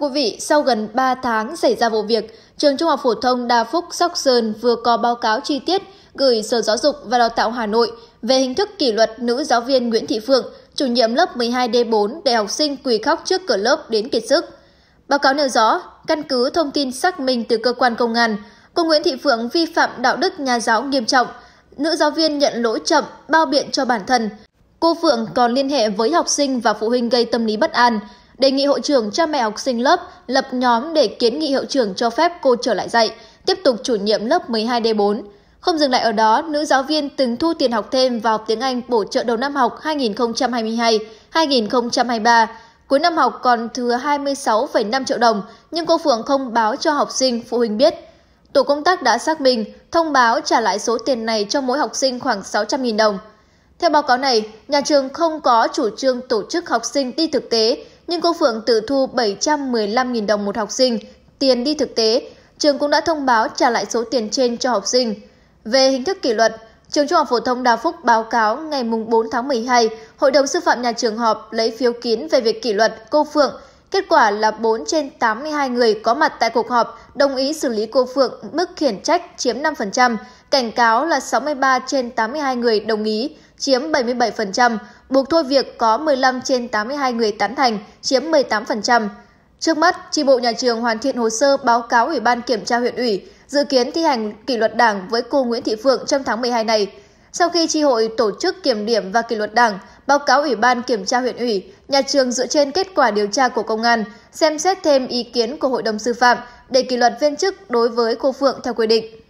quý vị, sau gần 3 tháng xảy ra vụ việc, trường Trung học phổ thông Đa Phúc Sóc Sơn vừa có báo cáo chi tiết gửi Sở Giáo dục và Đào tạo Hà Nội về hình thức kỷ luật nữ giáo viên Nguyễn Thị Phượng, chủ nhiệm lớp 12D4 để học sinh quỳ khóc trước cửa lớp đến kiệt sức. Báo cáo nêu rõ, căn cứ thông tin xác minh từ cơ quan công an, cô Nguyễn Thị Phượng vi phạm đạo đức nhà giáo nghiêm trọng, nữ giáo viên nhận lỗi chậm, bao biện cho bản thân. Cô Phượng còn liên hệ với học sinh và phụ huynh gây tâm lý bất an, đề nghị hiệu trưởng cha mẹ học sinh lớp lập nhóm để kiến nghị hiệu trưởng cho phép cô trở lại dạy, tiếp tục chủ nhiệm lớp 12D4. Không dừng lại ở đó, nữ giáo viên từng thu tiền học thêm vào học tiếng Anh bổ trợ đầu năm học 2022-2023. Cuối năm học còn thừa 26,5 triệu đồng, nhưng cô Phượng không báo cho học sinh, phụ huynh biết. Tổ công tác đã xác minh, thông báo trả lại số tiền này cho mỗi học sinh khoảng 600.000 đồng. Theo báo cáo này, nhà trường không có chủ trương tổ chức học sinh đi thực tế nhưng cô Phượng tự thu 715.000 đồng một học sinh, tiền đi thực tế. Trường cũng đã thông báo trả lại số tiền trên cho học sinh. Về hình thức kỷ luật, Trường Trung học phổ thông Đa Phúc báo cáo ngày 4 tháng 12, Hội đồng sư phạm nhà trường họp lấy phiếu kín về việc kỷ luật cô Phượng. Kết quả là 4 trên 82 người có mặt tại cuộc họp đồng ý xử lý cô Phượng mức khiển trách chiếm 5%, cảnh cáo là 63 trên 82 người đồng ý chiếm 77%, buộc thôi việc có 15 trên 82 người tán thành, chiếm 18%. Trước mắt, tri bộ nhà trường hoàn thiện hồ sơ báo cáo Ủy ban kiểm tra huyện ủy, dự kiến thi hành kỷ luật Đảng với cô Nguyễn Thị Phượng trong tháng 12 này. Sau khi tri hội tổ chức kiểm điểm và kỷ luật Đảng, báo cáo Ủy ban kiểm tra huyện ủy, nhà trường dựa trên kết quả điều tra của công an, xem xét thêm ý kiến của Hội đồng sư phạm để kỷ luật viên chức đối với cô Phượng theo quy định.